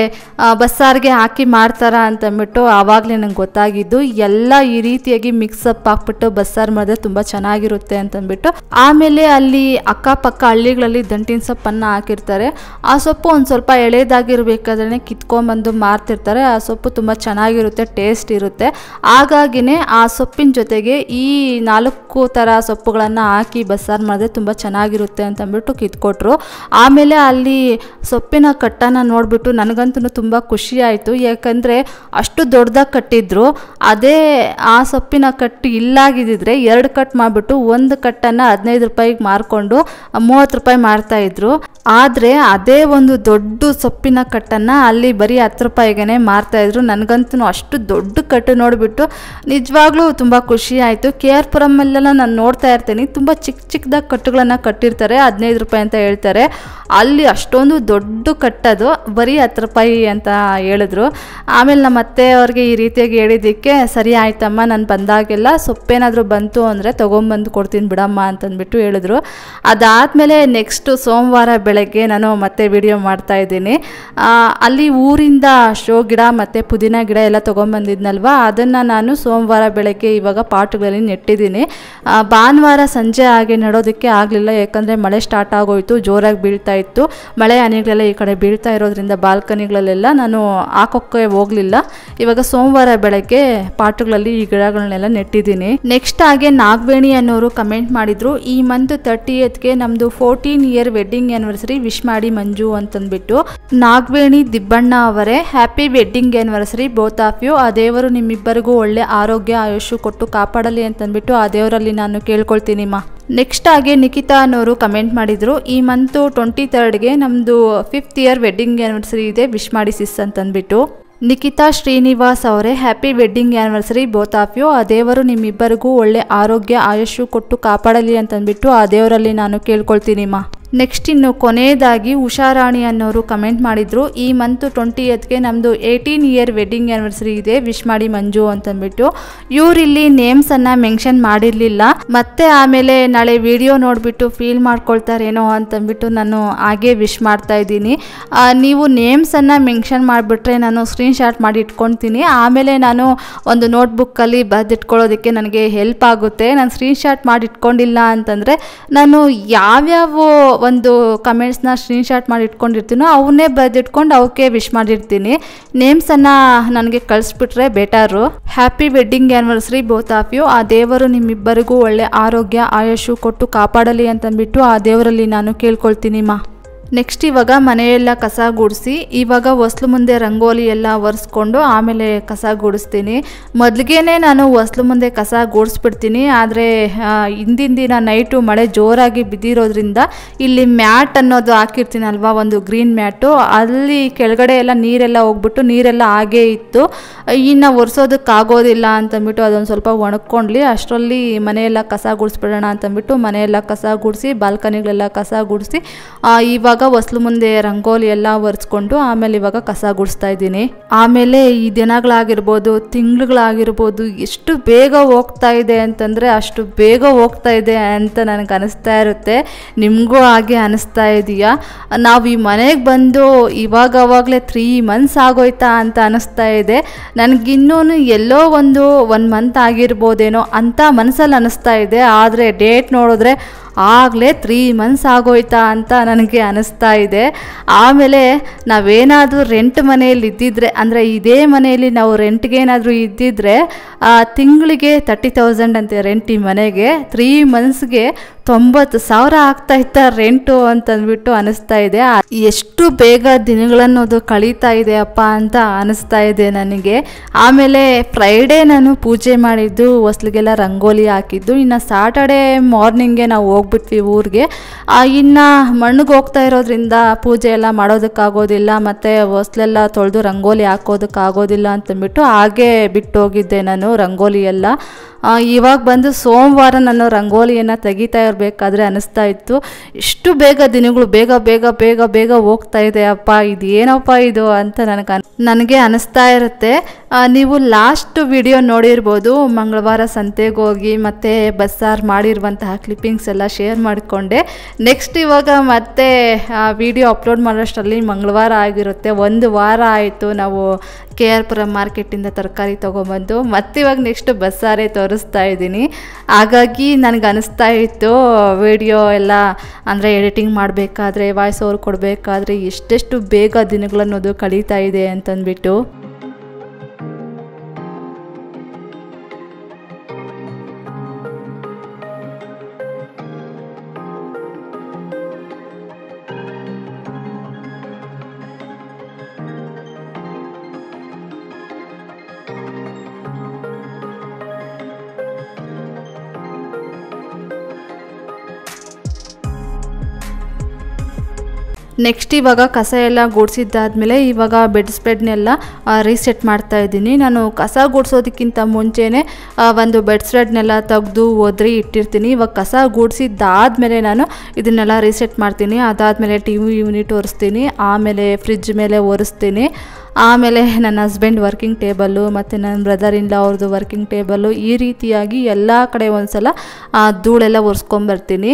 ಬಸ್ಸಾರ್ಗೆ ಹಾಕಿ ಮಾಡ್ತಾರ ಅಂತಂದ್ಬಿಟ್ಟು ಆವಾಗಲೇ ನಂಗೆ ಗೊತ್ತಾಗಿದ್ದು ಎಲ್ಲ ಈ ರೀತಿಯಾಗಿ ಮಿಕ್ಸ್ ಅಪ್ ಹಾಕ್ಬಿಟ್ಟು ಬಸ್ಸಾರ್ ಮಾಡಿದ್ರೆ ತುಂಬಾ ಚೆನ್ನಾಗಿರುತ್ತೆ ಅಂತಂದ್ಬಿಟ್ಟು ಆಮೇಲೆ ಅಲ್ಲಿ ಅಕ್ಕಪಕ್ಕ ಹಳ್ಳಿಗಳಲ್ಲಿ ದಂಟ ಮೆಂಟಿನ ಸೊಪ್ಪನ್ನು ಹಾಕಿರ್ತಾರೆ ಆ ಸೊಪ್ಪು ಒಂದು ಸ್ವಲ್ಪ ಎಳೆಯದಾಗಿರಬೇಕಾದ್ರೆ ಕಿತ್ಕೊಂಡ್ಬಂದು ಮಾರ್ತಿರ್ತಾರೆ ಆ ಸೊಪ್ಪು ತುಂಬ ಚೆನ್ನಾಗಿರುತ್ತೆ ಟೇಸ್ಟ್ ಇರುತ್ತೆ ಹಾಗಾಗಿನೇ ಆ ಸೊಪ್ಪಿನ ಜೊತೆಗೆ ಈ ನಾಲ್ಕು ಥರ ಸೊಪ್ಪುಗಳನ್ನು ಹಾಕಿ ಬಸ್ಸಾರು ಮಾಡಿದ್ರೆ ತುಂಬ ಚೆನ್ನಾಗಿರುತ್ತೆ ಅಂತ ಕಿತ್ಕೊಟ್ರು ಆಮೇಲೆ ಅಲ್ಲಿ ಸೊಪ್ಪಿನ ಕಟ್ಟನ್ನು ನೋಡಿಬಿಟ್ಟು ನನಗಂತೂ ತುಂಬ ಖುಷಿಯಾಯಿತು ಯಾಕಂದರೆ ಅಷ್ಟು ದೊಡ್ಡದಾಗಿ ಕಟ್ಟಿದ್ರು ಅದೇ ಆ ಸೊಪ್ಪಿನ ಕಟ್ಟು ಇಲ್ಲಾಗಿದ್ದಿದ್ರೆ ಎರಡು ಕಟ್ ಮಾಡಿಬಿಟ್ಟು ಒಂದು ಕಟ್ಟನ್ನು ಹದಿನೈದು ರೂಪಾಯಿಗೆ ಮಾರಿಕೊಂಡು ಮೂವತ್ತು ರೂಪಾಯಿ ಮಾಡ್ತಾ ಇದ್ರು ಆದ್ರೆ ಅದೇ ಒಂದು ದೊಡ್ಡ ಸೊಪ್ಪಿನ ಕಟ್ಟನ್ನ ಅಲ್ಲಿ ಬರೀ ಹತ್ತು ರೂಪಾಯಿಗೆನೆ ಮಾರ್ತಾ ಇದ್ರು ನನಗಂತೂ ಅಷ್ಟು ದೊಡ್ಡ ಕಟ್ಟು ನೋಡಿಬಿಟ್ಟು ನಿಜವಾಗ್ಲೂ ತುಂಬಾ ಖುಷಿ ಆಯ್ತು ಕೆ ಆರ್ ಪುರಮಲ್ಲೆಲ್ಲ ನಾನು ನೋಡ್ತಾ ಇರ್ತೀನಿ ತುಂಬಾ ಚಿಕ್ಕ ಚಿಕ್ಕದಾಗಿ ಕಟ್ಟುಗಳನ್ನು ಕಟ್ಟಿರ್ತಾರೆ ಹದಿನೈದು ರೂಪಾಯಿ ಅಂತ ಹೇಳ್ತಾರೆ ಅಲ್ಲಿ ಅಷ್ಟೊಂದು ದೊಡ್ಡ ಕಟ್ಟೋದು ಬರೀ ಹತ್ತು ರೂಪಾಯಿ ಅಂತ ಹೇಳಿದ್ರು ಆಮೇಲೆ ನಮ್ಮ ಅತ್ತೆ ಅವ್ರಿಗೆ ಈ ರೀತಿಯಾಗಿ ಹೇಳಿದ್ದಕ್ಕೆ ಸರಿ ಆಯ್ತಮ್ಮ ನಾನು ಬಂದಾಗೆಲ್ಲ ಸೊಪ್ಪೇನಾದರೂ ಬಂತು ಅಂದರೆ ತೊಗೊಂಬಂದು ಕೊಡ್ತೀನಿ ಬಿಡಮ್ಮ ಅಂತಂದ್ಬಿಟ್ಟು ಹೇಳಿದ್ರು ಅದಾದಮೇಲೆ ನೆಕ್ಸ್ಟು ಸೋಮವಾರ ಬೆಳಗ್ಗೆ ನಾನು ಮತ್ತೆ ವಿಡಿಯೋ ಮಾಡ್ತಾಯಿದ್ದೀನಿ ಅಲ್ಲಿ ಊರಿಂದ ಶೋ ಗಿಡ ಮತ್ತು ಪುದೀನ ಗಿಡ ಎಲ್ಲ ತೊಗೊಂಬಂದಿದ್ನಲ್ವ ಅದನ್ನು ನಾನು ಸೋಮವಾರ ಬೆಳಗ್ಗೆ ಇವಾಗ ಪಾಟ್ಗಳಲ್ಲಿ ನೆಟ್ಟಿದ್ದೀನಿ ಭಾನುವಾರ ಸಂಜೆ ಹಾಗೆ ನಡೋದಕ್ಕೆ ಆಗಲಿಲ್ಲ ಯಾಕಂದರೆ ಮಳೆ ಸ್ಟಾರ್ಟ್ ಆಗೋಯಿತು ಜೋರಾಗಿ ಬೀಳ್ತಾ ಇತ್ತು ಮಳೆ ಹನಿಗಳೆಲ್ಲ ಈ ಕಡೆ ಬೀಳ್ತಾ ಇರೋದ್ರಿಂದ ಬಾಲ್ಕನಿಗಳಲ್ಲೆಲ್ಲ ನಾನು ಹಾಕೋಕ್ಕೆ ಹೋಗ್ಲಿಲ್ಲ ಇವಾಗ ಸೋಮವಾರ ಬೆಳಗ್ಗೆ ಪಾಟುಗಳಲ್ಲಿ ಈ ಗಿಡಗಳನ್ನೆಲ್ಲ ನೆಟ್ಟಿದ್ದೀನಿ ನೆಕ್ಸ್ಟ್ ಹಾಗೆ ನಾಗವೇಣಿ ಅನ್ನೋರು ಕಮೆಂಟ್ ಮಾಡಿದ್ರು ಈ ಮಂತ್ ತರ್ಟಿ ಏತ್ಗೆ ನಮ್ದು fourteen year wedding anniversary wish ಮಾಡಿ ಮಂಜು ಅಂತಂದ್ಬಿಟ್ಟು ನಾಗವೇಣಿ ದಿಬ್ಬಣ್ಣ ಅವರೇ happy wedding anniversary both of you ಆ ದೇವರು ನಿಮ್ಮಿಬ್ಬರಿಗೂ ಒಳ್ಳೆ ಆರೋಗ್ಯ ಆಯುಷ್ಯ ಕೊಟ್ಟು ಕಾಪಾಡಲಿ ಅಂತಂದ್ಬಿಟ್ಟು ಆ ದೇವರಲ್ಲಿ ನಾನು ಕೇಳ್ಕೊಳ್ತೀನಿ ಮಾ ನೆಕ್ಸ್ಟ್ ಆಗಿ ನಿಖಿತಾ ಅನ್ನೋರು ಕಮೆಂಟ್ ಮಾಡಿದರು ಈ ಮಂತು ಟ್ವೆಂಟಿ ತರ್ಡ್ಗೆ ನಮ್ಮದು ಫಿಫ್ತ್ ಇಯರ್ ವೆಡ್ಡಿಂಗ್ ಆ್ಯನಿವರ್ಸರಿ ಇದೆ ವಿಶ್ ಮಾಡಿ ಅಂತಂದ್ಬಿಟ್ಟು ನಿಖಿತಾ ಶ್ರೀನಿವಾಸ್ ಅವರೇ happy wedding anniversary both of you ಆ ದೇವರು ನಿಮ್ಮಿಬ್ಬರಿಗೂ ಒಳ್ಳೆ ಆರೋಗ್ಯ ಆಯುಷು ಕೊಟ್ಟು ಕಾಪಾಡಲಿ ಅಂತಂದ್ಬಿಟ್ಟು ಆ ದೇವರಲ್ಲಿ ನಾನು ಕೇಳ್ಕೊಳ್ತೀನಿಮ್ಮ ನೆಕ್ಸ್ಟ್ ಇನ್ನು ಕೊನೆಯದಾಗಿ ಉಷಾರಾಣಿ ಅನ್ನೋರು ಕಮೆಂಟ್ ಮಾಡಿದರು ಈ ಮಂತ್ ಟ್ವೆಂಟಿ ಎತ್ಗೆ ನಮ್ಮದು ಏಯ್ಟೀನ್ ಇಯರ್ ವೆಡ್ಡಿಂಗ್ ಆ್ಯನಿವರ್ಸರಿ ಇದೆ ವಿಶ್ ಮಾಡಿ ಮಂಜು ಅಂತಂದ್ಬಿಟ್ಟು ಇವರಿಲ್ಲಿ ನೇಮ್ಸನ್ನು ಮೆನ್ಷನ್ ಮಾಡಿರಲಿಲ್ಲ ಮತ್ತೆ ಆಮೇಲೆ ನಾಳೆ ವಿಡಿಯೋ ನೋಡಿಬಿಟ್ಟು ಫೀಲ್ ಮಾಡ್ಕೊಳ್ತಾರೇನೋ ಅಂತಂದ್ಬಿಟ್ಟು ನಾನು ಹಾಗೆ ವಿಶ್ ಮಾಡ್ತಾ ಇದ್ದೀನಿ ನೀವು ನೇಮ್ಸನ್ನು ಮೆನ್ಷನ್ ಮಾಡಿಬಿಟ್ರೆ ನಾನು ಸ್ಕ್ರೀನ್ಶಾಟ್ ಮಾಡಿ ಇಟ್ಕೊತೀನಿ ಆಮೇಲೆ ನಾನು ಒಂದು ನೋಟ್ಬುಕ್ಕಲ್ಲಿ ಬರೆದಿಟ್ಕೊಳ್ಳೋದಕ್ಕೆ ನನಗೆ ಹೆಲ್ಪ್ ಆಗುತ್ತೆ ನಾನು ಸ್ಕ್ರೀನ್ಶಾಟ್ ಮಾಡಿ ಇಟ್ಕೊಂಡಿಲ್ಲ ಅಂತಂದರೆ ನಾನು ಯಾವ್ಯಾವ ಒಂದು ಕಮೆಂಟ್ಸ್ನ ಸ್ಕ್ರೀನ್ಶಾಟ್ ಮಾಡಿ ಇಟ್ಕೊಂಡಿರ್ತೀನೋ ಅವನ್ನೇ ಬರೆದಿಟ್ಕೊಂಡು ಅವಕ್ಕೆ ವಿಶ್ ಮಾಡಿರ್ತೀನಿ ನೇಮ್ಸನ್ನು ನನಗೆ ಕಳಿಸ್ಬಿಟ್ರೆ better happy wedding anniversary both of you ಆ ದೇವರು ನಿಮ್ಮಿಬ್ಬರಿಗೂ ಒಳ್ಳೆ ಆರೋಗ್ಯ ಆಯುಷು ಕೊಟ್ಟು ಕಾಪಾಡಲಿ ಅಂತಂದ್ಬಿಟ್ಟು ಆ ದೇವರಲ್ಲಿ ನಾನು ಕೇಳ್ಕೊಳ್ತೀನಿ ಮಾ ನೆಕ್ಸ್ಟ್ ಇವಾಗ ಮನೆಯೆಲ್ಲ ಕಸ ಗುಡಿಸಿ ಇವಾಗ ಹೊಸ್ಲು ಮುಂದೆ ರಂಗೋಲಿ ಎಲ್ಲ ಒರೆಸ್ಕೊಂಡು ಆಮೇಲೆ ಕಸ ಗುಡಿಸ್ತೀನಿ ಮೊದಲಿಗೆ ನಾನು ಹೊಸ್ಲು ಮುಂದೆ ಕಸ ಗುಡಿಸ್ಬಿಡ್ತೀನಿ ಆದರೆ ಹಿಂದಿನ ದಿನ ನೈಟು ಮಳೆ ಜೋರಾಗಿ ಬಿದ್ದಿರೋದ್ರಿಂದ ಇಲ್ಲಿ ಮ್ಯಾಟ್ ಅನ್ನೋದು ಹಾಕಿರ್ತೀನಲ್ವ ಒಂದು ಗ್ರೀನ್ ಮ್ಯಾಟು ಅಲ್ಲಿ ಕೆಳಗಡೆ ಎಲ್ಲ ನೀರೆಲ್ಲ ಹೋಗ್ಬಿಟ್ಟು ನೀರೆಲ್ಲ ಹಾಗೇ ಇತ್ತು ಇನ್ನು ಒರೆಸೋದಕ್ಕಾಗೋದಿಲ್ಲ ಅಂತಂದ್ಬಿಟ್ಟು ಅದೊಂದು ಸ್ವಲ್ಪ ಒಣಕೊಂಡ್ಲಿ ಅಷ್ಟರಲ್ಲಿ ಮನೆಯೆಲ್ಲ ಕಸ ಗುಡಿಸ್ಬಿಡೋಣ ಅಂತಂದ್ಬಿಟ್ಟು ಮನೆಯೆಲ್ಲ ಕಸ ಗುಡಿಸಿ ಬಾಲ್ಕನಿಗಳೆಲ್ಲ ಕಸ ಗುಡಿಸಿ ಇವಾಗ ಇವಾಗ ಹೊಸ್ಲು ಮುಂದೆ ರಂಗೋಲಿ ಎಲ್ಲ ಒರೆಸ್ಕೊಂಡು ಆಮೇಲೆ ಇವಾಗ ಕಸ ಗುಡಿಸ್ತಾ ಇದ್ದೀನಿ ಆಮೇಲೆ ಈ ದಿನಗಳಾಗಿರ್ಬೋದು ತಿಂಗಳುಗಳಾಗಿರ್ಬೋದು ಎಷ್ಟು ಬೇಗ ಹೋಗ್ತಾ ಇದೆ ಅಂತಂದರೆ ಅಷ್ಟು ಬೇಗ ಹೋಗ್ತಾ ಇದೆ ಅಂತ ನನಗೆ ಅನಿಸ್ತಾ ಇರುತ್ತೆ ನಿಮಗೂ ಹಾಗೆ ಅನಿಸ್ತಾ ಇದೆಯಾ ನಾವು ಈ ಮನೆಗೆ ಬಂದು ಇವಾಗ ಅವಾಗಲೇ ತ್ರೀ ಮಂತ್ಸ್ ಆಗೋಯ್ತಾ ಅಂತ ಅನಿಸ್ತಾ ಇದೆ ನನಗಿನ್ನೂ ಎಲ್ಲೋ ಒಂದು ಒನ್ ಮಂತ್ ಆಗಿರ್ಬೋದೇನೋ ಅಂತ ಮನಸ್ಸಲ್ಲಿ ಅನಿಸ್ತಾ ಇದೆ ಆದರೆ ಡೇಟ್ ನೋಡಿದ್ರೆ ಆಗಲೇ ತ್ರೀ ಮಂತ್ಸ್ ಆಗೋಯ್ತಾ ಅಂತ ನನಗೆ ಅನಿಸ್ತಾ ಇದೆ ಆಮೇಲೆ ನಾವೇನಾದರೂ ರೆಂಟ್ ಮನೆಯಲ್ಲಿ ಇದ್ದಿದ್ರೆ ಅಂದರೆ ಇದೇ ಮನೆಯಲ್ಲಿ ನಾವು ರೆಂಟ್ಗೇನಾದರೂ ಇದ್ದಿದ್ರೆ ತಿಂಗಳಿಗೆ ತರ್ಟಿ ತೌಸಂಡ್ ಅಂತೆ ರೆಂಟ್ ಈ ಮನೆಗೆ ತ್ರೀ ಮಂತ್ಸ್ಗೆ ತೊಂಬತ್ತು ಸಾವಿರ ಆಗ್ತಾ ಇತ್ತ ರೆಂಟು ಅಂತಂದ್ಬಿಟ್ಟು ಅನಿಸ್ತಾ ಇದೆ ಎಷ್ಟು ಬೇಗ ಅದು ಕಳೀತಾ ಇದೆ ಅಪ್ಪ ಅಂತ ಅನಿಸ್ತಾ ಇದೆ ನನಗೆ ಆಮೇಲೆ ಫ್ರೈಡೇ ನಾನು ಪೂಜೆ ಮಾಡಿದ್ದು ಹೊಸ್ಲಿಗೆಲ್ಲ ರಂಗೋಲಿ ಹಾಕಿದ್ದು ಇನ್ನು ಸ್ಯಾಟರ್ಡೇ ಮಾರ್ನಿಂಗೆ ನಾವು ಹೋಗ್ಬಿಟ್ವಿ ಊರಿಗೆ ಇನ್ನು ಮಣ್ಣಿಗೆ ಹೋಗ್ತಾ ಇರೋದ್ರಿಂದ ಪೂಜೆ ಎಲ್ಲ ಮಾಡೋದಕ್ಕಾಗೋದಿಲ್ಲ ಮತ್ತು ಹೊಸ್ಲೆಲ್ಲ ತೊಳೆದು ರಂಗೋಲಿ ಹಾಕೋದಕ್ಕಾಗೋದಿಲ್ಲ ಅಂತಂದ್ಬಿಟ್ಟು ಹಾಗೇ ಬಿಟ್ಟೋಗಿದ್ದೆ ನಾನು ರಂಗೋಲಿ ಎಲ್ಲ ಇವಾಗ ಬಂದು ಸೋಮವಾರ ನಾನು ರಂಗೋಲಿಯನ್ನು ತೆಗಿತಾ ಇರಬೇಕಾದ್ರೆ ಅನ್ನಿಸ್ತಾ ಇತ್ತು ಇಷ್ಟು ಬೇಗ ದಿನಗಳು ಬೇಗ ಬೇಗ ಬೇಗ ಬೇಗ ಹೋಗ್ತಾ ಇದೆ ಅಪ್ಪ ಇದು ಏನಪ್ಪ ಇದು ಅಂತ ನನಗೆ ನನಗೆ ಅನಿಸ್ತಾ ಇರುತ್ತೆ ನೀವು ಲಾಸ್ಟ್ ವಿಡಿಯೋ ನೋಡಿರ್ಬೋದು ಮಂಗಳವಾರ ಸಂತೆಗೆ ಹೋಗಿ ಮತ್ತು ಬಸ್ಸಾರು ಮಾಡಿರುವಂತಹ ಕ್ಲಿಪ್ಪಿಂಗ್ಸ್ ಎಲ್ಲ ಶೇರ್ ಮಾಡಿಕೊಂಡೆ ನೆಕ್ಸ್ಟ್ ಇವಾಗ ಮತ್ತೆ ವಿಡಿಯೋ ಅಪ್ಲೋಡ್ ಮಾಡೋಷ್ಟರಲ್ಲಿ ಮಂಗಳವಾರ ಆಗಿರುತ್ತೆ ಒಂದು ವಾರ ಆಯಿತು ನಾವು ಕೆ ಆರ್ ಪುರಂ ಮಾರ್ಕೆಟಿಂದ ತರಕಾರಿ ತೊಗೊಬಂದು ಮತ್ತಿವಾಗ ನೆಕ್ಸ್ಟ್ ಬಸ್ಸಾರೆ ತೋರಿಸ್ತಾ ಇದ್ದೀನಿ ಹಾಗಾಗಿ ನನಗೆ ಅನಿಸ್ತಾ ಇತ್ತು ವಿಡಿಯೋ ಎಲ್ಲ ಅಂದರೆ ಎಡಿಟಿಂಗ್ ಮಾಡಬೇಕಾದ್ರೆ ವಾಯ್ಸ್ ಓವರ್ ಕೊಡಬೇಕಾದ್ರೆ ಎಷ್ಟೆಷ್ಟು ಬೇಗ ದಿನಗಳನ್ನೋದು ಕಳೀತಾ ಇದೆ ಅಂತಂದ್ಬಿಟ್ಟು ನೆಕ್ಸ್ಟ್ ಇವಾಗ ಕಸ ಎಲ್ಲ ಗುಡಿಸಿದ್ದಾದ್ಮೇಲೆ ಇವಾಗ ಬೆಡ್ ಸ್ಪ್ರೆಡ್ನೆಲ್ಲ ರೀಸೆಟ್ ಮಾಡ್ತಾ ಇದ್ದೀನಿ ನಾನು ಕಸ ಗುಡಿಸೋದಕ್ಕಿಂತ ಮುಂಚೆನೇ ಒಂದು ಬೆಡ್ ಸ್ಪ್ರೆಡ್ನೆಲ್ಲ ತೆಗೆದು ಒದ್ರಿ ಇಟ್ಟಿರ್ತೀನಿ ಇವಾಗ ಕಸ ಗುಡಿಸಿದ್ದಾದಮೇಲೆ ನಾನು ಇದನ್ನೆಲ್ಲ ರೀಸೆಟ್ ಮಾಡ್ತೀನಿ ಅದಾದಮೇಲೆ ಟಿ ವಿ ಯೂನಿಟ್ ಒರೆಸ್ತೀನಿ ಆಮೇಲೆ ಫ್ರಿಜ್ ಮೇಲೆ ಒರೆಸ್ತೀನಿ ಆಮೇಲೆ ನನ್ನ ಹಸ್ಬೆಂಡ್ ವರ್ಕಿಂಗ್ ಟೇಬಲ್ಲು ಮತ್ತು ನನ್ನ ಬ್ರದರ್ ಇಂದ ಅವ್ರದ್ದು ವರ್ಕಿಂಗ್ ಟೇಬಲ್ಲು ಈ ರೀತಿಯಾಗಿ ಎಲ್ಲ ಕಡೆ ಒಂದು ಸಲ ಧೂಳೆಲ್ಲ ಒರೆಸ್ಕೊಂಬರ್ತೀನಿ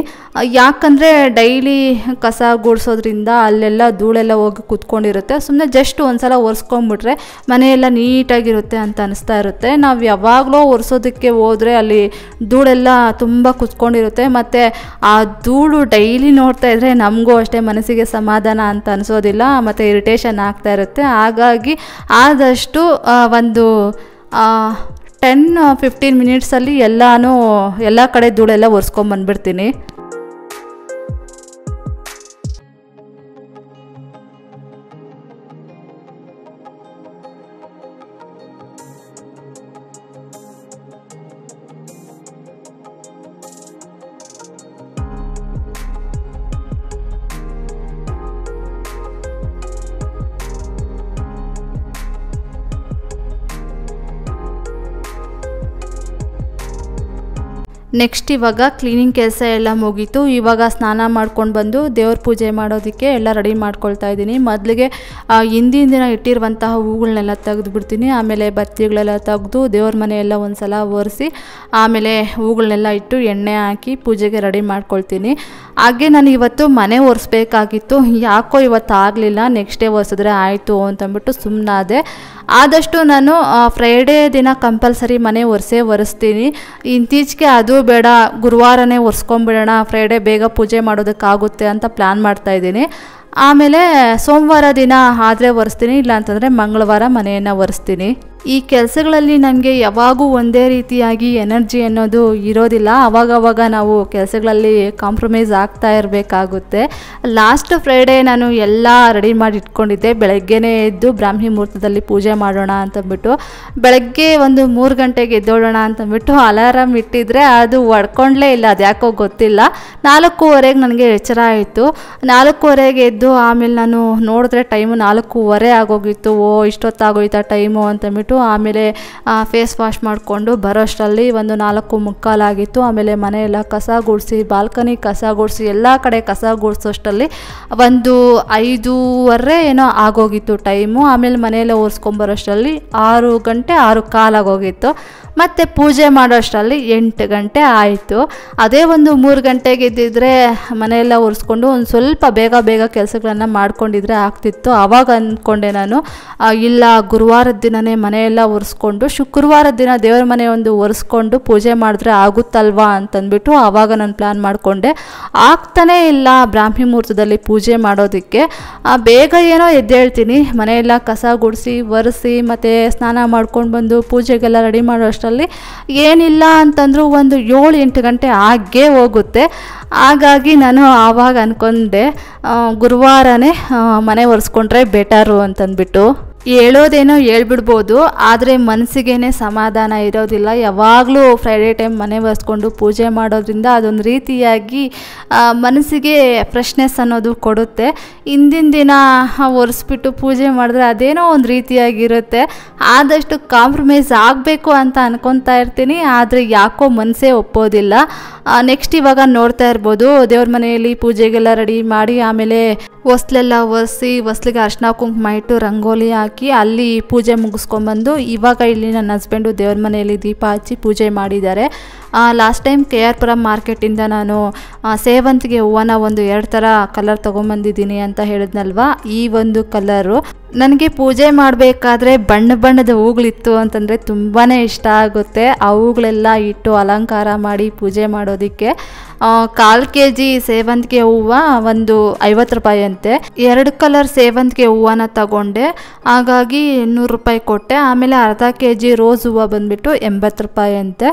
ಯಾಕಂದರೆ ಡೈಲಿ ಕಸ ಗುಡಿಸೋದ್ರಿಂದ ಅಲ್ಲೆಲ್ಲ ಧೂಳೆಲ್ಲ ಹೋಗಿ ಕೂತ್ಕೊಂಡಿರುತ್ತೆ ಸುಮ್ಮನೆ ಜಸ್ಟ್ ಒಂದು ಸಲ ಒರೆಸ್ಕೊಂಬಿಟ್ರೆ ಮನೆಯೆಲ್ಲ ನೀಟಾಗಿರುತ್ತೆ ಅಂತ ಅನಿಸ್ತಾ ಇರುತ್ತೆ ನಾವು ಯಾವಾಗಲೂ ಒರೆಸೋದಕ್ಕೆ ಹೋದರೆ ಅಲ್ಲಿ ಧೂಳೆಲ್ಲ ತುಂಬ ಕೂತ್ಕೊಂಡಿರುತ್ತೆ ಮತ್ತು ಆ ಧೂಳು ಡೈಲಿ ನೋಡ್ತಾ ಇದ್ದರೆ ನಮಗೂ ಅಷ್ಟೇ ಮನಸ್ಸಿಗೆ ಸಮಾಧಾನ ಅಂತ ಅನಿಸೋದಿಲ್ಲ ಮತ್ತು ಇರಿಟೇಷನ್ ಆಗ್ತಾ ಇರುತ್ತೆ ಆಗ ಹಾಗಾಗಿ ಆದಷ್ಟು ಒಂದು ಟೆನ್ ಫಿಫ್ಟೀನ್ ಮಿನಿಟ್ಸಲ್ಲಿ ಎಲ್ಲನೂ ಎಲ್ಲ ಕಡೆ ಧೂಳೆಲ್ಲ ಒರೆಸ್ಕೊಂಬಂದ್ಬಿಡ್ತೀನಿ ನೆಕ್ಸ್ಟ್ ಇವಾಗ ಕ್ಲೀನಿಂಗ್ ಕೆಲಸ ಎಲ್ಲ ಮುಗೀತು ಇವಾಗ ಸ್ನಾನ ಮಾಡ್ಕೊಂಡು ಬಂದು ದೇವ್ರ ಪೂಜೆ ಮಾಡೋದಕ್ಕೆ ಎಲ್ಲ ರೆಡಿ ಮಾಡ್ಕೊಳ್ತಾ ಇದ್ದೀನಿ ಮೊದಲಿಗೆ ಹಿಂದಿನ ದಿನ ಇಟ್ಟಿರುವಂತಹ ಹೂಗಳನ್ನೆಲ್ಲ ಬಿಡ್ತೀನಿ ಆಮೇಲೆ ಬತ್ತಿಗಳೆಲ್ಲ ತೆಗೆದು ದೇವ್ರ ಮನೆಯೆಲ್ಲ ಒಂದು ಸಲ ಒರೆಸಿ ಆಮೇಲೆ ಹೂಗಳನ್ನೆಲ್ಲ ಇಟ್ಟು ಎಣ್ಣೆ ಹಾಕಿ ಪೂಜೆಗೆ ರೆಡಿ ಮಾಡ್ಕೊಳ್ತೀನಿ ಹಾಗೆ ನಾನು ಇವತ್ತು ಮನೆ ಒರೆಸ್ಬೇಕಾಗಿತ್ತು ಯಾಕೋ ಇವತ್ತು ಆಗಲಿಲ್ಲ ನೆಕ್ಸ್ಟ್ ಡೇ ಒರೆಸಿದ್ರೆ ಆಯಿತು ಅಂತಂದ್ಬಿಟ್ಟು ಸುಮ್ಮನಾದೆ ಆದಷ್ಟು ನಾನು ಫ್ರೈಡೇ ದಿನ ಕಂಪಲ್ಸರಿ ಮನೆ ಒರೆಸೇ ಒರೆಸ್ತೀನಿ ಇತ್ತೀಚೆಗೆ ಅದು ಬೇಡ ಗುರುವಾರನೇ ಒರೆಸ್ಕೊಂಬಿಡೋಣ ಫ್ರೈಡೇ ಬೇಗ ಪೂಜೆ ಮಾಡೋದಕ್ಕಾಗುತ್ತೆ ಅಂತ ಪ್ಲ್ಯಾನ್ ಮಾಡ್ತಾಯಿದ್ದೀನಿ ಆಮೇಲೆ ಸೋಮವಾರ ದಿನ ಆದರೆ ಒರೆಸ್ತೀನಿ ಇಲ್ಲಾಂತಂದರೆ ಮಂಗಳವಾರ ಮನೆಯನ್ನು ಒರೆಸ್ತೀನಿ ಈ ಕೆಲಸಗಳಲ್ಲಿ ನನಗೆ ಯಾವಾಗೂ ಒಂದೇ ರೀತಿಯಾಗಿ ಎನರ್ಜಿ ಅನ್ನೋದು ಇರೋದಿಲ್ಲ ಆವಾಗವಾಗ ನಾವು ಕೆಲಸಗಳಲ್ಲಿ ಕಾಂಪ್ರಮೈಸ್ ಆಗ್ತಾ ಇರಬೇಕಾಗುತ್ತೆ ಲಾಸ್ಟ್ ಫ್ರೈಡೇ ನಾನು ಎಲ್ಲ ರೆಡಿ ಮಾಡಿ ಇಟ್ಕೊಂಡಿದ್ದೆ ಬೆಳಗ್ಗೆನೇ ಎದ್ದು ಬ್ರಾಹ್ಮಿ ಮುಹೂರ್ತದಲ್ಲಿ ಪೂಜೆ ಮಾಡೋಣ ಅಂತಂದ್ಬಿಟ್ಟು ಬೆಳಗ್ಗೆ ಒಂದು ಮೂರು ಗಂಟೆಗೆ ಎದ್ದೋಡೋಣ ಅಂತಂದ್ಬಿಟ್ಟು ಅಲಾರಾಮ್ ಇಟ್ಟಿದ್ರೆ ಅದು ಒಡ್ಕೊಂಡ್ಲೇ ಇಲ್ಲ ಅದ್ಯಾಕೋ ಗೊತ್ತಿಲ್ಲ ನಾಲ್ಕೂವರೆಗೆ ನನಗೆ ಎಚ್ಚರ ಆಯಿತು ನಾಲ್ಕೂವರೆಗೆ ಎದ್ದು ಆಮೇಲೆ ನಾನು ನೋಡಿದ್ರೆ ಟೈಮು ನಾಲ್ಕೂವರೆ ಆಗೋಗಿತ್ತು ಓ ಇಷ್ಟೊತ್ತಾಗೋಯ್ತಾ ಟೈಮು ಅಂತಂದ್ಬಿಟ್ಟು ಮಾಡಿಬಿಟ್ಟು ಆಮೇಲೆ ಫೇಸ್ ವಾಶ್ ಮಾಡಿಕೊಂಡು ಬರೋಷ್ಟರಲ್ಲಿ ಒಂದು ನಾಲ್ಕು ಮುಕ್ಕಾಲಾಗಿತ್ತು ಆಮೇಲೆ ಮನೆಯೆಲ್ಲ ಕಸ ಗುಡಿಸಿ ಬಾಲ್ಕನಿ ಕಸ ಗುಡಿಸಿ ಎಲ್ಲ ಕಡೆ ಕಸ ಗುಡಿಸೋಷ್ಟರಲ್ಲಿ ಒಂದು ಐದೂವರೆ ಏನೋ ಆಗೋಗಿತ್ತು ಟೈಮು ಆಮೇಲೆ ಮನೆಯಲ್ಲೇ ಓರಿಸ್ಕೊಂಬರೋಷ್ಟರಲ್ಲಿ ಆರು ಗಂಟೆ ಆರು ಆಗೋಗಿತ್ತು ಮತ್ತು ಪೂಜೆ ಮಾಡೋಷ್ಟರಲ್ಲಿ ಎಂಟು ಗಂಟೆ ಆಯಿತು ಅದೇ ಒಂದು ಮೂರು ಗಂಟೆಗೆ ಇದ್ದಿದ್ರೆ ಮನೆಯೆಲ್ಲ ಒರೆಸ್ಕೊಂಡು ಒಂದು ಸ್ವಲ್ಪ ಬೇಗ ಬೇಗ ಕೆಲಸಗಳನ್ನು ಮಾಡ್ಕೊಂಡಿದ್ರೆ ಆಗ್ತಿತ್ತು ಆವಾಗ ಅಂದ್ಕೊಂಡೆ ನಾನು ಇಲ್ಲ ಗುರುವಾರದ ದಿನವೇ ಮನೆ ಮನೆಯೆಲ್ಲ ಒರೆಸ್ಕೊಂಡು ಶುಕ್ರವಾರ ದಿನ ದೇವರ ಮನೆ ಒಂದು ಒರೆಸ್ಕೊಂಡು ಪೂಜೆ ಮಾಡಿದ್ರೆ ಆಗುತ್ತಲ್ವಾ ಅಂತಂದ್ಬಿಟ್ಟು ಆವಾಗ ನಾನು ಪ್ಲ್ಯಾನ್ ಮಾಡಿಕೊಂಡೆ ಆಗ್ತಾನೇ ಇಲ್ಲ ಬ್ರಾಹ್ಮಿ ಮುಹೂರ್ತದಲ್ಲಿ ಪೂಜೆ ಮಾಡೋದಕ್ಕೆ ಬೇಗ ಏನೋ ಎದ್ದೇಳ್ತೀನಿ ಮನೆಯೆಲ್ಲ ಕಸ ಗುಡಿಸಿ ಒರೆಸಿ ಮತ್ತು ಸ್ನಾನ ಮಾಡ್ಕೊಂಡು ಬಂದು ಪೂಜೆಗೆಲ್ಲ ರೆಡಿ ಮಾಡೋ ಅಷ್ಟರಲ್ಲಿ ಏನಿಲ್ಲ ಅಂತಂದರೂ ಒಂದು ಏಳು ಎಂಟು ಗಂಟೆ ಆಗೇ ಹೋಗುತ್ತೆ ಹಾಗಾಗಿ ನಾನು ಆವಾಗ ಅಂದ್ಕೊಂಡೆ ಗುರುವಾರನೇ ಮನೆ ಒರೆಸ್ಕೊಂಡ್ರೆ ಬೆಟರು ಅಂತಂದ್ಬಿಟ್ಟು ಹೇಳೋದೇನೋ ಹೇಳ್ಬಿಡ್ಬೋದು ಆದರೆ ಮನಸ್ಸಿಗೇನೆ ಸಮಾಧಾನ ಇರೋದಿಲ್ಲ ಯಾವಾಗಲೂ ಫ್ರೈಡೇ ಟೈಮ್ ಮನೆ ಬರೆಸ್ಕೊಂಡು ಪೂಜೆ ಮಾಡೋದ್ರಿಂದ ಅದೊಂದು ರೀತಿಯಾಗಿ ಮನಸ್ಸಿಗೆ ಫ್ರೆಶ್ನೆಸ್ ಅನ್ನೋದು ಕೊಡುತ್ತೆ ಹಿಂದಿನ ದಿನ ಒರೆಸ್ಬಿಟ್ಟು ಪೂಜೆ ಮಾಡಿದ್ರೆ ಅದೇನೋ ಒಂದು ರೀತಿಯಾಗಿರುತ್ತೆ ಆದಷ್ಟು ಕಾಂಪ್ರಮೈಸ್ ಆಗಬೇಕು ಅಂತ ಅನ್ಕೊತಾ ಇರ್ತೀನಿ ಆದರೆ ಯಾಕೋ ಮನಸ್ಸೇ ಒಪ್ಪೋದಿಲ್ಲ ನೆಕ್ಸ್ಟ್ ಇವಾಗ ನೋಡ್ತಾ ಇರ್ಬೋದು ದೇವ್ರ ಮನೆಯಲ್ಲಿ ಪೂಜೆಗೆಲ್ಲ ರೆಡಿ ಮಾಡಿ ಆಮೇಲೆ ಹೊಸ್ಲೆಲ್ಲ ಒಸಿ ಹೊಸ್ಲಿಗೆ ಅರ್ಶಿನ ಕುಂಕುಮ ಇಟ್ಟು ರಂಗೋಲಿ ಹಾಕಿ ಅಲ್ಲಿ ಪೂಜೆ ಮುಗಿಸ್ಕೊಂಬಂದು ಇವಾಗ ಇಲ್ಲಿ ನನ್ನ ಹಸ್ಬೆಂಡು ದೇವ್ರ ಮನೆಯಲ್ಲಿ ದೀಪ ಹಚ್ಚಿ ಪೂಜೆ ಮಾಡಿದ್ದಾರೆ last time K R Puram ಮಾರ್ಕೆಟಿಂದ ನಾನು ಸೇವಂತಿಗೆ ಹೂವನ್ನ ಒಂದು ಎರಡು ಥರ ಕಲರ್ ತೊಗೊಂಬಂದಿದ್ದೀನಿ ಅಂತ ಹೇಳಿದ್ನಲ್ವ ಈ ಒಂದು ಕಲರು ನನಗೆ ಪೂಜೆ ಮಾಡಬೇಕಾದ್ರೆ ಬಣ್ಣ ಬಣ್ಣದ ಹೂಗಳಿತ್ತು ಅಂತಂದರೆ ತುಂಬಾ ಇಷ್ಟ ಆಗುತ್ತೆ ಆ ಹೂಗಳೆಲ್ಲ ಇಟ್ಟು ಅಲಂಕಾರ ಮಾಡಿ ಪೂಜೆ ಮಾಡೋದಕ್ಕೆ ಕಾಲು ಕೆ ಜಿ ಸೇವಂತಿಗೆ ಹೂವು ಒಂದು ಐವತ್ತು ರೂಪಾಯಿ ಅಂತೆ ಎರಡು ಕಲರ್ ಸೇವಂತಿಗೆ ಹೂವನ್ನ ತಗೊಂಡೆ ಹಾಗಾಗಿ ನೂರು ರೂಪಾಯಿ ಕೊಟ್ಟೆ ಆಮೇಲೆ ಅರ್ಧ ಕೆ ಜಿ ರೋಸ್ ಹೂವು ಬಂದುಬಿಟ್ಟು ಎಂಬತ್ತು ರೂಪಾಯಿ ಅಂತೆ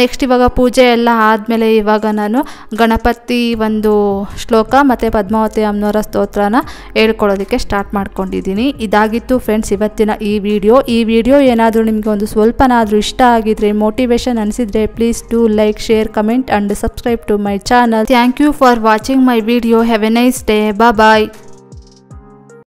ನೆಕ್ಸ್ಟ್ ಇವಾಗ ಪೂಜೆ ಎಲ್ಲ ಆದಮೇಲೆ ಇವಾಗ ನಾನು ಗಣಪತಿ ಒಂದು ಶ್ಲೋಕ ಮತ್ತು ಪದ್ಮಾವತಿ ಅಮ್ಮನವರ ಸ್ತೋತ್ರನ ಹೇಳ್ಕೊಳ್ಳೋದಕ್ಕೆ ಸ್ಟಾರ್ಟ್ ಮಾಡ್ಕೊಂಡಿದ್ದೀನಿ ಇದಾಗಿತ್ತು ಫ್ರೆಂಡ್ಸ್ ಇವತ್ತಿನ ಈ ವಿಡಿಯೋ ಈ ವಿಡಿಯೋ ಏನಾದರೂ ನಿಮಗೆ ಒಂದು ಸ್ವಲ್ಪನಾದರೂ ಇಷ್ಟ ಆಗಿದ್ರೆ ಮೋಟಿವೇಶನ್ ಅನಿಸಿದ್ರೆ please do like share comment and subscribe to my channel thank you for watching my video have a nice day bye